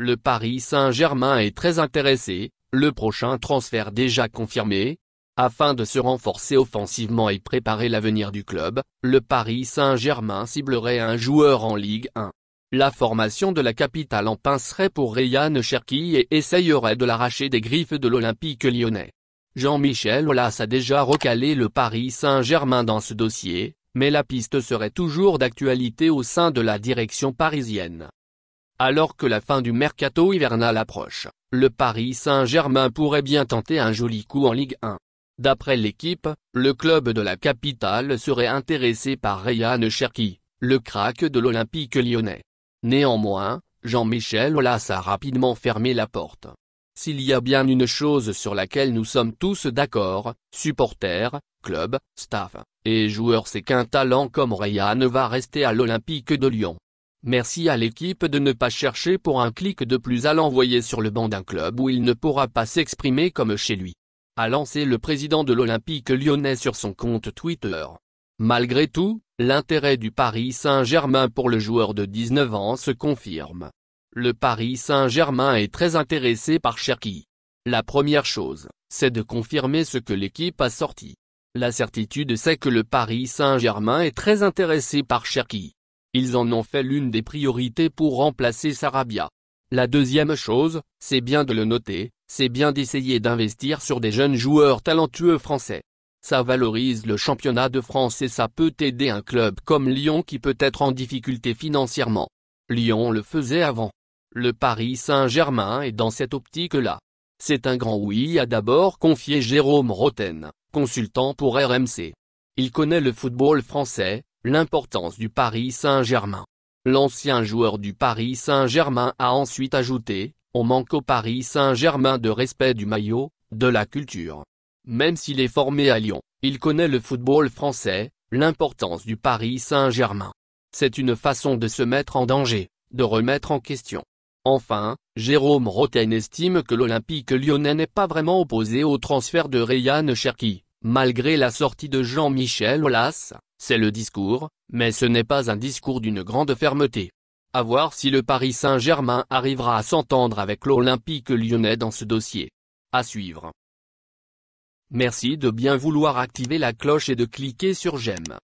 Le Paris Saint-Germain est très intéressé, le prochain transfert déjà confirmé, afin de se renforcer offensivement et préparer l'avenir du club, le Paris Saint-Germain ciblerait un joueur en Ligue 1. La formation de la capitale en pincerait pour Rayane Cherki et essayerait de l'arracher des griffes de l'Olympique lyonnais. Jean-Michel Aulas a déjà recalé le Paris Saint-Germain dans ce dossier, mais la piste serait toujours d'actualité au sein de la direction parisienne. Alors que la fin du mercato hivernal approche, le Paris Saint-Germain pourrait bien tenter un joli coup en Ligue 1. D'après l'équipe, le club de la capitale serait intéressé par Rayane Cherki, le crack de l'Olympique lyonnais. Néanmoins, Jean-Michel Aulas a rapidement fermé la porte. S'il y a bien une chose sur laquelle nous sommes tous d'accord, supporters, club, staff, et joueurs c'est qu'un talent comme Rayane va rester à l'Olympique de Lyon. Merci à l'équipe de ne pas chercher pour un clic de plus à l'envoyer sur le banc d'un club où il ne pourra pas s'exprimer comme chez lui. A lancé le président de l'Olympique lyonnais sur son compte Twitter. Malgré tout, l'intérêt du Paris Saint-Germain pour le joueur de 19 ans se confirme. Le Paris Saint-Germain est très intéressé par Cherki. La première chose, c'est de confirmer ce que l'équipe a sorti. La certitude c'est que le Paris Saint-Germain est très intéressé par Cherki ils en ont fait l'une des priorités pour remplacer Sarabia. La deuxième chose, c'est bien de le noter, c'est bien d'essayer d'investir sur des jeunes joueurs talentueux français. Ça valorise le championnat de France et ça peut aider un club comme Lyon qui peut être en difficulté financièrement. Lyon le faisait avant. Le Paris Saint-Germain est dans cette optique-là. C'est un grand oui a d'abord confié Jérôme Roten, consultant pour RMC. Il connaît le football français, l'importance du Paris Saint-Germain. L'ancien joueur du Paris Saint-Germain a ensuite ajouté, on manque au Paris Saint-Germain de respect du maillot, de la culture. Même s'il est formé à Lyon, il connaît le football français, l'importance du Paris Saint-Germain. C'est une façon de se mettre en danger, de remettre en question. Enfin, Jérôme Roten estime que l'Olympique lyonnais n'est pas vraiment opposé au transfert de Rayane Cherki. Malgré la sortie de Jean-Michel Hollas, c'est le discours, mais ce n'est pas un discours d'une grande fermeté. À voir si le Paris Saint-Germain arrivera à s'entendre avec l'Olympique lyonnais dans ce dossier. À suivre. Merci de bien vouloir activer la cloche et de cliquer sur j'aime.